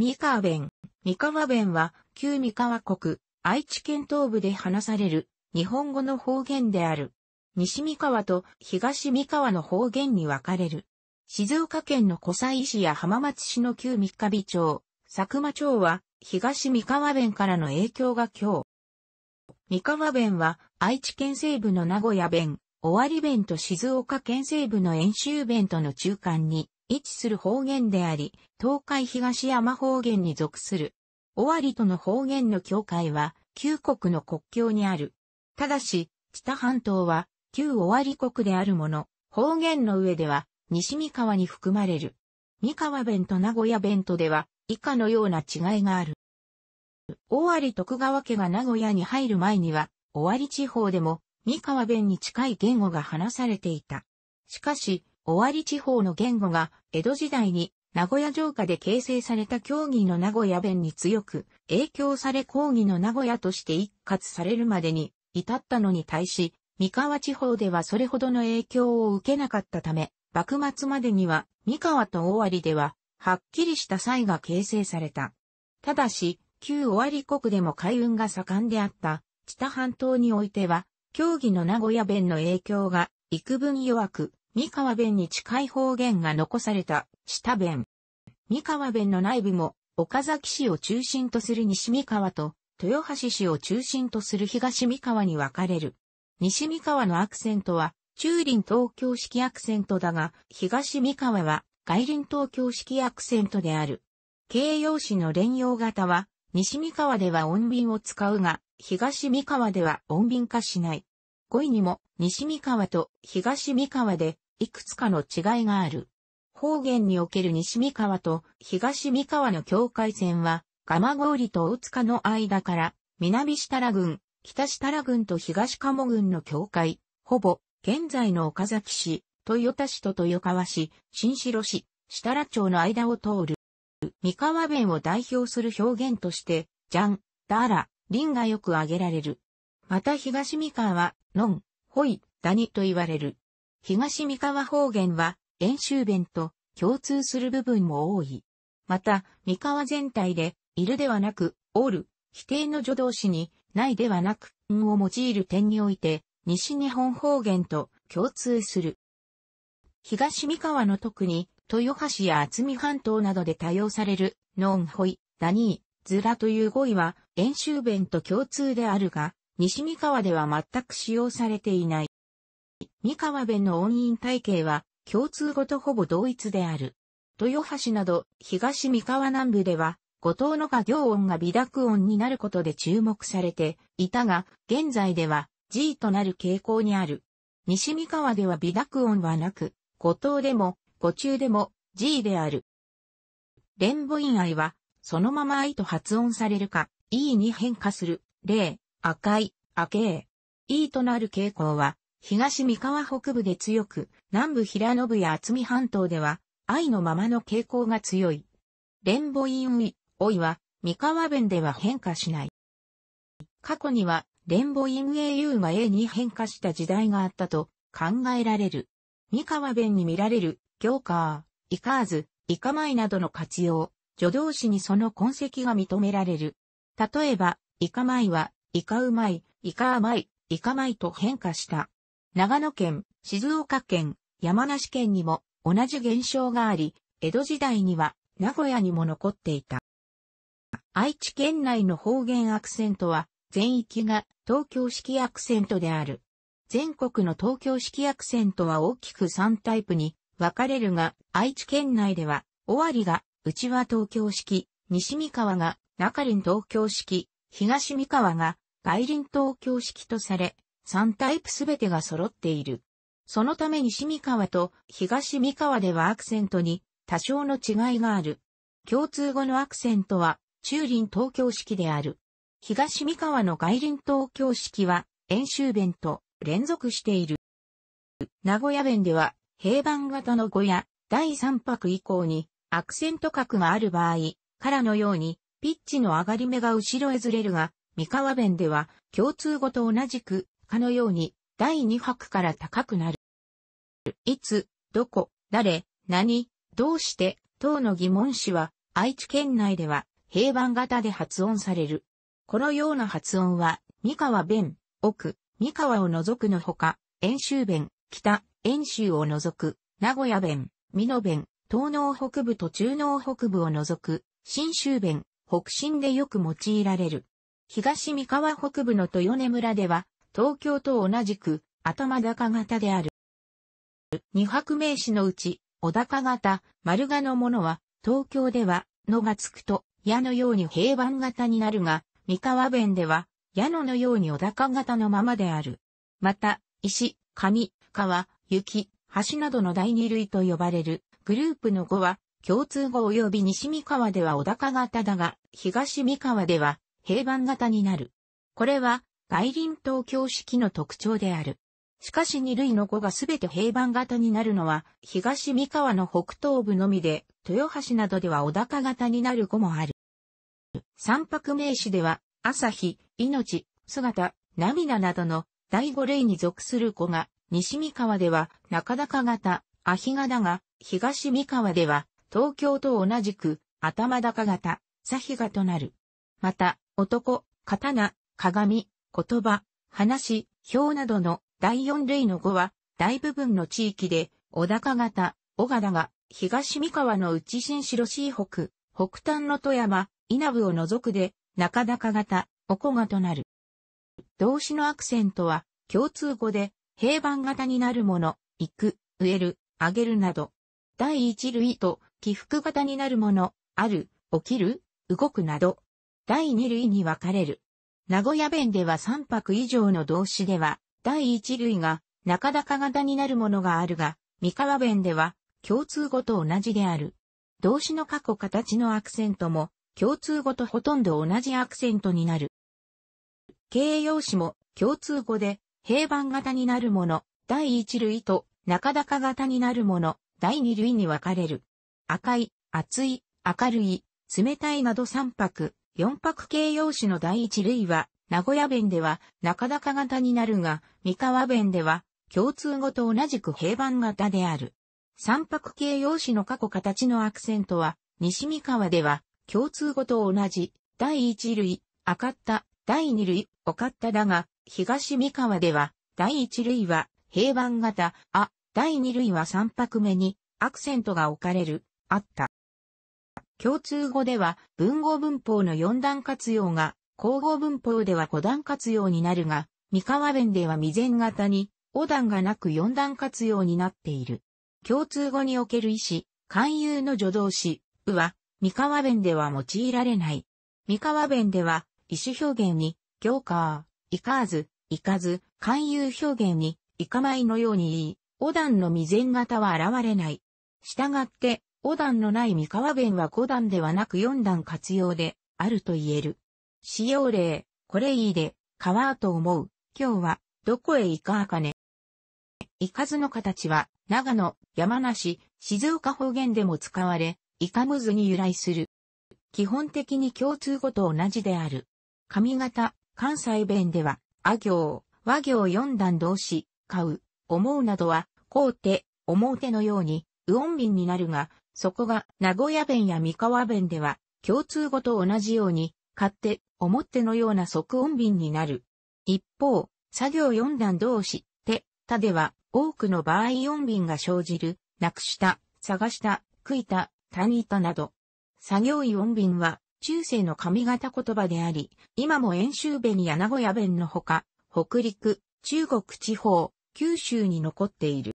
三河弁。三河弁は、旧三河国、愛知県東部で話される、日本語の方言である。西三河と東三河の方言に分かれる。静岡県の湖西市や浜松市の旧三河美町、佐久間町は、東三河弁からの影響が強。三河弁は、愛知県西部の名古屋弁、尾張弁と静岡県西部の遠州弁との中間に位置する方言であり、東海東山方言に属する。尾張との方言の境界は、旧国の国境にある。ただし、知多半島は、旧尾張国であるもの、方言の上では、西三河に含まれる。三河弁と名古屋弁とでは、以下のような違いがある。尾張徳川家が名古屋に入る前には、尾張地方でも、三河弁に近い言語が話されていた。しかし、尾張地方の言語が、江戸時代に名古屋城下で形成された競技の名古屋弁に強く影響され抗議の名古屋として一括されるまでに至ったのに対し、三河地方ではそれほどの影響を受けなかったため、幕末までには三河と尾張でははっきりした際が形成された。ただし、旧尾張国でも海運が盛んであった知多半島においては、競技の名古屋弁の影響が幾分弱く、三河弁に近い方言が残された、下弁。三河弁の内部も、岡崎市を中心とする西三河と、豊橋市を中心とする東三河に分かれる。西三河のアクセントは、中林東京式アクセントだが、東三河は外林東京式アクセントである。形容詞の連用型は、西三河では音便を使うが、東三河では音便化しない。5位にも西三河と東三河でいくつかの違いがある。方言における西三河と東三河の境界線は、蒲郡と大塚の間から、南設楽郡、北設楽郡と東鴨郡の境界、ほぼ、現在の岡崎市、豊田市と豊川市、新城市、設楽町の間を通る。三河弁を代表する表現として、ジャン、ダーラ、リンがよく挙げられる。また東三河、のん、ほい、だにと言われる。東三河方言は、演習弁と共通する部分も多い。また、三河全体で、いるではなく、おる、否定の助動詞に、ないではなく、んを用いる点において、西日本方言と共通する。東三河の特に、豊橋や厚見半島などで多用される、ノンホイ、ダニー、ズラという語彙は、演習弁と共通であるが、西三河では全く使用されていない。三河弁の音韻体系は共通語とほぼ同一である。豊橋など東三河南部では、五島の画行音が微濁音になることで注目されていたが、現在では G となる傾向にある。西三河では微濁音はなく、五島でも五中でも G である。連母音愛は、そのまま愛と発音されるか、E に変化する。例、赤い、赤い。E となる傾向は、東三河北部で強く、南部平野部や厚見半島では、愛のままの傾向が強い。連母インウイ、おいは、三河弁では変化しない。過去には、連母イン au が a に変化した時代があったと考えられる。三河弁に見られる、行カー、イカーズ、イカマイなどの活用、助動詞にその痕跡が認められる。例えば、イカマイは、イカうまい、イカ甘い、イカ米と変化した。長野県、静岡県、山梨県にも同じ現象があり、江戸時代には名古屋にも残っていた。愛知県内の方言アクセントは全域が東京式アクセントである。全国の東京式アクセントは大きく3タイプに分かれるが、愛知県内では、尾張が、内ちは東京式、西三河が、中林東京式、東三河が外輪東京式とされ、3タイプすべてが揃っている。そのため西三河と東三河ではアクセントに多少の違いがある。共通語のアクセントは中輪東京式である。東三河の外輪東京式は演習弁と連続している。名古屋弁では平板型の語や第3泊以降にアクセント角がある場合からのようにピッチの上がり目が後ろへずれるが、三河弁では共通語と同じく、かのように第二拍から高くなる。いつ、どこ、誰、何、どうして、等の疑問詞は、愛知県内では、平板型で発音される。このような発音は、三河弁、奥、三河を除くのほか、遠州弁、北、遠州を除く、名古屋弁、美濃弁、東濃北部と中濃北部を除く、新州弁、北進でよく用いられる。東三河北部の豊根村では、東京と同じく、頭高型である。二白名詞のうち、小高型、丸賀のものは、東京では、のがつくと、矢のように平板型になるが、三河弁では、矢野のように小高型のままである。また、石、紙、川、雪、橋などの第二類と呼ばれるグループの語は、共通語及び西三河では小高型だが、東三河では平板型になる。これは外輪東京式の特徴である。しかし二類の語がすべて平板型になるのは、東三河の北東部のみで、豊橋などでは小高型になる語もある。三白名詞では、朝日、命、姿、涙などの第五類に属する語が、西三河では中高型、秋型だが、東三河では東京と同じく、頭高型、左比がとなる。また、男、刀、鏡、言葉、話、表などの第四類の語は、大部分の地域で、小高型、小型が、東三河の内新城市北、北端の富山、稲部を除くで、中高型、おこがとなる。動詞のアクセントは、共通語で、平板型になるもの、行く、植える、あげるなど。第一類と起伏型になるもの、ある、起きる、動くなど、第二類に分かれる。名古屋弁では三泊以上の動詞では、第一類が、中高型になるものがあるが、三河弁では、共通語と同じである。動詞の過去形のアクセントも、共通語とほとんど同じアクセントになる。形容詞も共通語で平板型になるもの、第一類と中高型になるもの、第二類に分かれる。赤い、熱い、明るい、冷たいなど3泊、4泊形容詞の第一類は、名古屋弁では中高型になるが、三河弁では共通語と同じく平板型である。三泊形容詞の過去形のアクセントは、西三河では共通語と同じ、第一類、赤った、第二類、おかっただが、東三河では、第一類は平板型、あ、第二類は三泊目に、アクセントが置かれる。あった。共通語では文語文法の四段活用が、口語文法では五段活用になるが、三河弁では未然型に、五段がなく四段活用になっている。共通語における意思、勧誘の助動詞、うは、三河弁では用いられない。三河弁では、意思表現に、行か行いかず、いかず、勧誘表現に、いかまいのように言い、お段の未然型は現れない。したがって、五段のない三河弁は五段ではなく四段活用であると言える。使用例、これいいで、川と思う。今日は、どこへ行かあかね。行かずの形は、長野、山梨、静岡方言でも使われ、いかむずに由来する。基本的に共通語と同じである。上方、関西弁では、あ行、和行四段同士、買う、思うなどは、こうて、思うてのように、うおんびんになるが、そこが名古屋弁や三河弁では共通語と同じように、買って、思ってのような即音便になる。一方、作業4段同士、手、他では、多くの場合音便が生じる、なくした、探した、食いた、単にたなど。作業員音便は、中世の髪型言葉であり、今も遠州弁や名古屋弁のほか、北陸、中国地方、九州に残っている。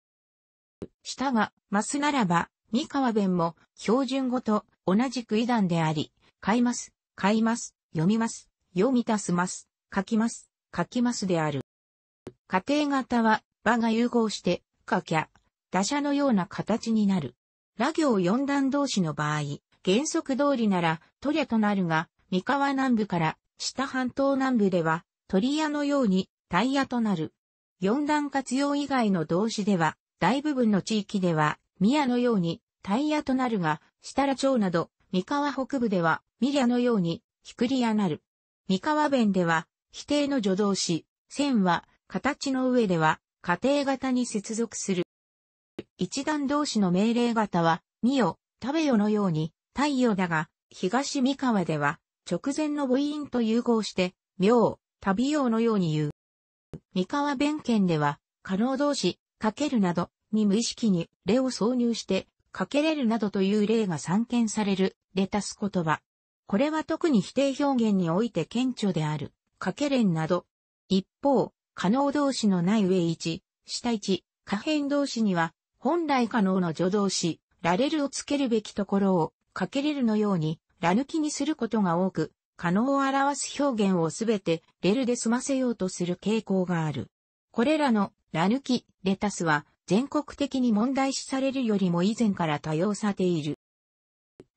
下が、ますならば、三河弁も標準語と同じく異段であり、買います、買います、読みます、読み足すます、書きます、書きますである。家庭型は、場が融合して、かきゃ、打者のような形になる。ラ行四段同士の場合、原則通りなら、トりゃとなるが、三河南部から、下半島南部では、鳥屋のように、タイヤとなる。四段活用以外の動詞では、大部分の地域では、宮のようにタイヤとなるが、設楽町など、三河北部では、ミリアのように、ひくりやなる。三河弁では、否定の助動詞、線は、形の上では、家庭型に接続する。一段同士の命令型は、ミよ、食べよのように、太陽だが、東三河では、直前の母音と融合して、妙、旅用のように言う。三河弁県では、可能同士、かけるなど、に無意識にレを挿入して、かけれるなどという例が散見される、レタス言葉。これは特に否定表現において顕著である、かけれんなど。一方、可能動詞のない上一、下一、可変動詞には、本来可能の助動詞、ラレルをつけるべきところを、かけれるのように、ラ抜きにすることが多く、可能を表す表現をすべて、レルで済ませようとする傾向がある。これらの、ラ抜き、レタスは、全国的に問題視されるよりも以前から多様さている。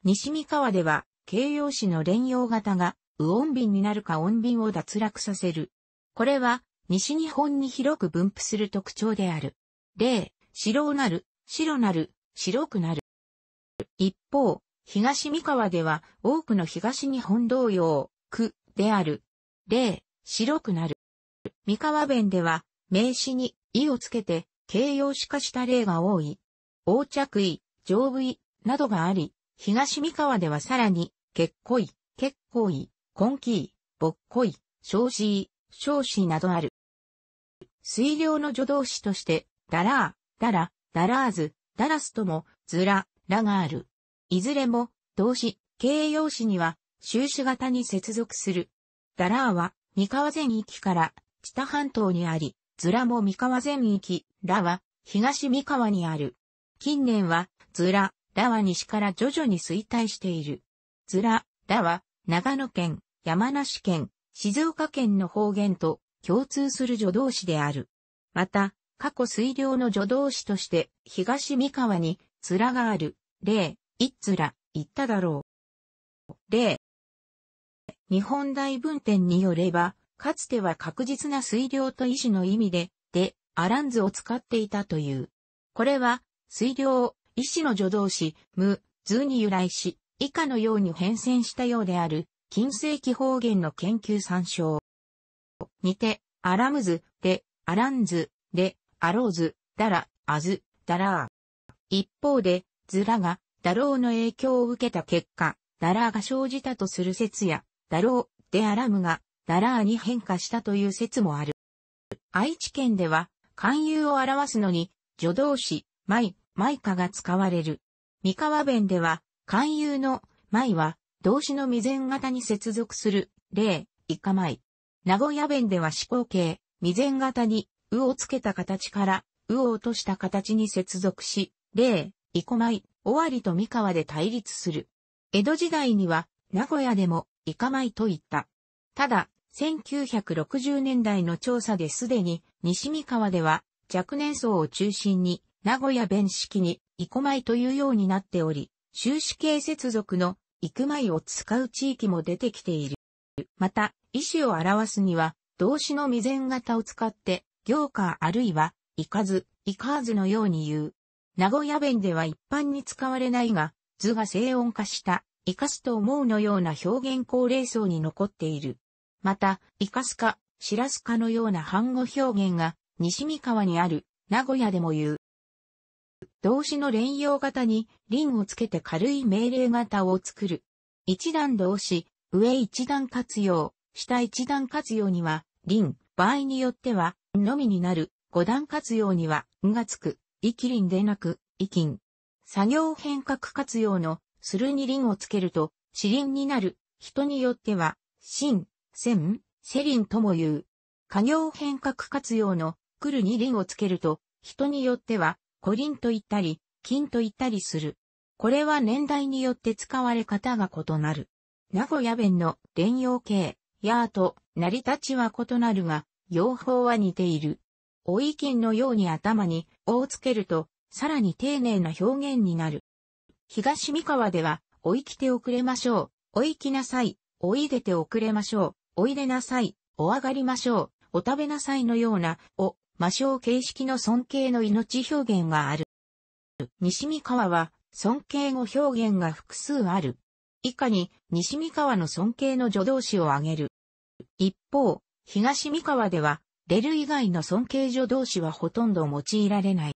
西三河では、形容詞の連用型が、右音便になるか音便を脱落させる。これは、西日本に広く分布する特徴である。例、白なる、白なる、白くなる。一方、東三河では、多くの東日本同様、区である。例、白くなる。三河弁では、名詞に、意をつけて、形容詞化した例が多い。横着位、上部位、などがあり、東三河ではさらに、結構衣、結構衣、根気位、ぼっこ衣、少子衣、少子などある。水量の助動詞として、ダラー、ダラ、ダラーズ、ダラスとも、ずら、らがある。いずれも、動詞、形容詞には、終止型に接続する。ダラーは、三河全域から、北半島にあり、ズラも三河全域、らは、東三河にある。近年は、ズラ、らは西から徐々に衰退している。ズラ、らは、長野県、山梨県、静岡県の方言と共通する助動詞である。また、過去水量の助動詞として、東三河に、面がある、例、いつら、言っただろう。例、日本大文典によれば、かつては確実な水量と維持の意味で、で、アランズを使っていたという。これは、水量を、意志の助動詞、無、図に由来し、以下のように変遷したようである、近世紀方言の研究参照。にて、アラムズ、で、アランズ、で、アローズ、ダラ、アズ、ダラー。一方で、ズラが、ダローの影響を受けた結果、ダラーが生じたとする説や、ダロー、でアラムが、ダラーに変化したという説もある。愛知県では、勧誘を表すのに、助動詞、舞、舞歌が使われる。三河弁では、勧誘の舞は、動詞の未然型に接続する、例、以下舞。名古屋弁では思考形、未然型に、うをつけた形から、うを落とした形に接続し、例、イコ舞、終尾張と三河で対立する。江戸時代には、名古屋でも、イカ舞といった。ただ、1960年代の調査ですでに、西三河では、若年層を中心に、名古屋弁式に、イコマイというようになっており、修士系接続の、イクマイを使う地域も出てきている。また、意思を表すには、動詞の未然型を使って、行かあるいは、行かず、行かずのように言う。名古屋弁では一般に使われないが、図が静音化した生かすと思うのような表現高齢層に残っている。また、生かすか、知らすかのような反語表現が、西三河にある、名古屋でも言う。動詞の連用型に、輪をつけて軽い命令型を作る。一段動詞、上一段活用、下一段活用には、輪、場合によっては、のみになる。五段活用には、んがつく、生き輪でなく、生きん。作業変革活用のするにンをつけると、死輪になる、人によっては、真、線、セリンとも言う。家業変革活用の、来るに輪をつけると、人によっては、古輪と言ったり、金と言ったりする。これは年代によって使われ方が異なる。名古屋弁の連用形、やーと、成り立ちは異なるが、用法は似ている。おい金のように頭に、をつけると、さらに丁寧な表現になる。東三河では、おいきておくれましょう。おいきなさい。おいでておくれましょう。おいでなさい。お上がりましょう。お食べなさいのような、お、魔性形式の尊敬の命表現がある。西三河は、尊敬語表現が複数ある。以下に、西三河の尊敬の助動詞を挙げる。一方、東三河では、レル以外の尊敬助動詞はほとんど用いられない。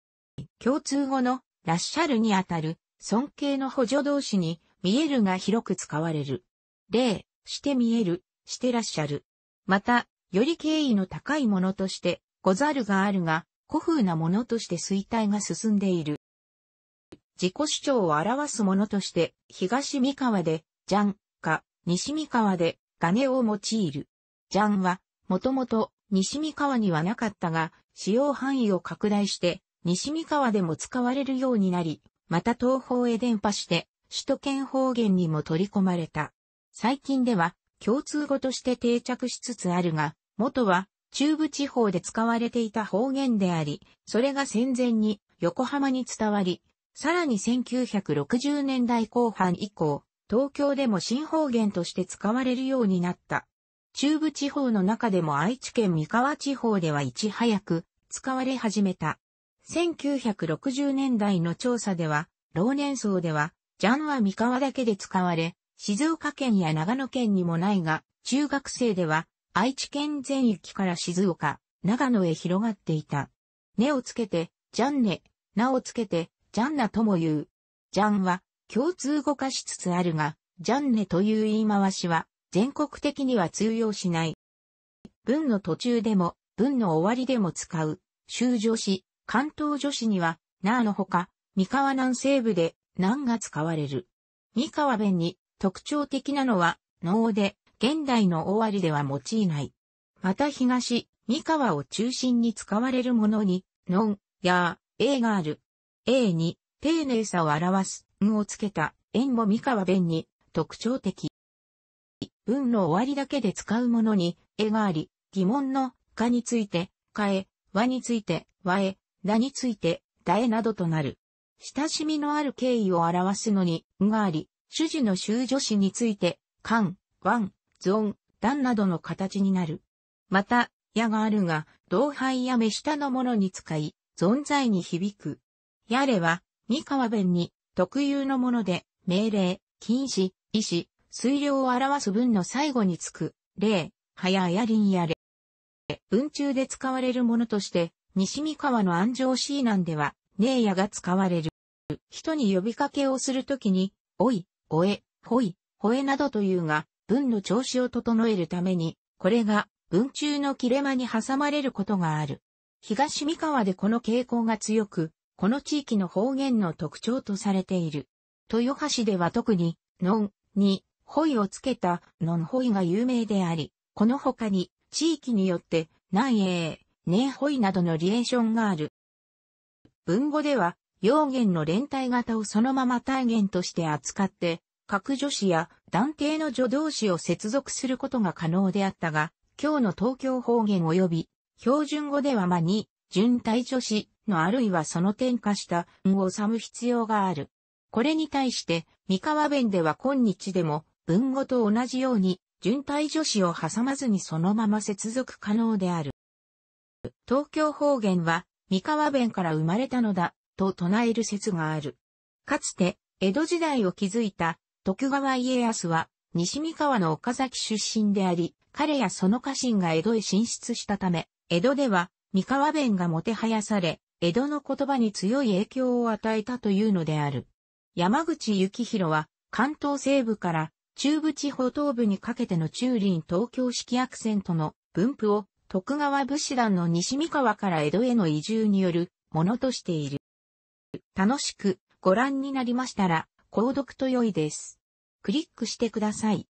共通語の、らっしゃるにあたる、尊敬の補助動詞に、見えるが広く使われる。例、して見える、してらっしゃる。また、より敬意の高いものとして、ござるがあるが、古風なものとして衰退が進んでいる。自己主張を表すものとして、東三河で、ジャン、か、西三河で、ガネを用いる。ジャンは、もともと、西三河にはなかったが、使用範囲を拡大して、西三河でも使われるようになり、また東方へ伝播して、首都圏方言にも取り込まれた。最近では、共通語として定着しつつあるが、元は、中部地方で使われていた方言であり、それが戦前に横浜に伝わり、さらに1960年代後半以降、東京でも新方言として使われるようになった。中部地方の中でも愛知県三河地方ではいち早く使われ始めた。1960年代の調査では、老年層では、ジャンは三河だけで使われ、静岡県や長野県にもないが、中学生では、愛知県全域から静岡、長野へ広がっていた。根をつけて、ジャンネ、名をつけて、ジャンナとも言う。ジャンは、共通語化しつつあるが、ジャンネという言い回しは、全国的には通用しない。文の途中でも、文の終わりでも使う、修正詞、関東女子には、なあのほか、三河南西部で、南が使われる。三河弁に特徴的なのは、能で、現代の終わりでは用いない。また東、三河を中心に使われるものに、のん、やー、えーがある。えーに、丁寧さを表す、んをつけた、縁も三河弁に、特徴的。文の終わりだけで使うものに、えがあり、疑問の、かについて、かえ、和について、和え、名について、だえなどとなる。親しみのある敬意を表すのに、んがあり、主事の修助詞について、ぞん、だんなどの形になる。また、やがあるが、同輩や目下のものに使い、存在に響く。やれは、三河弁に、特有のもので、命令、禁止、意思、水量を表す文の最後につく、例、はややりんやれ。文中で使われるものとして、西三河の安城市南では、ネえヤが使われる。人に呼びかけをするときに、おい、おえ、ほい、ほえなどというが、文の調子を整えるために、これが文中の切れ間に挟まれることがある。東三河でこの傾向が強く、この地域の方言の特徴とされている。豊橋では特に、のん、に、ほいをつけた、のんほいが有名であり、この他に、地域によって、南英、ネえ、ホイなどのリエーションがある。文語では、用言の連帯型をそのまま体言として扱って、各助詞や断定の助動詞を接続することが可能であったが、今日の東京方言及び、標準語では間に、準対助詞のあるいはその転化したんを収む必要がある。これに対して、三河弁では今日でも、文語と同じように、準対助詞を挟まずにそのまま接続可能である。東京方言は三河弁から生まれたのだと唱える説がある。かつて江戸時代を築いた徳川家康は西三河の岡崎出身であり、彼やその家臣が江戸へ進出したため、江戸では三河弁がもてはやされ、江戸の言葉に強い影響を与えたというのである。山口幸宏は関東西部から中部地方東部にかけての中林東京式アクセントの分布を徳川武士団の西三河から江戸への移住によるものとしている。楽しくご覧になりましたら、購読と良いです。クリックしてください。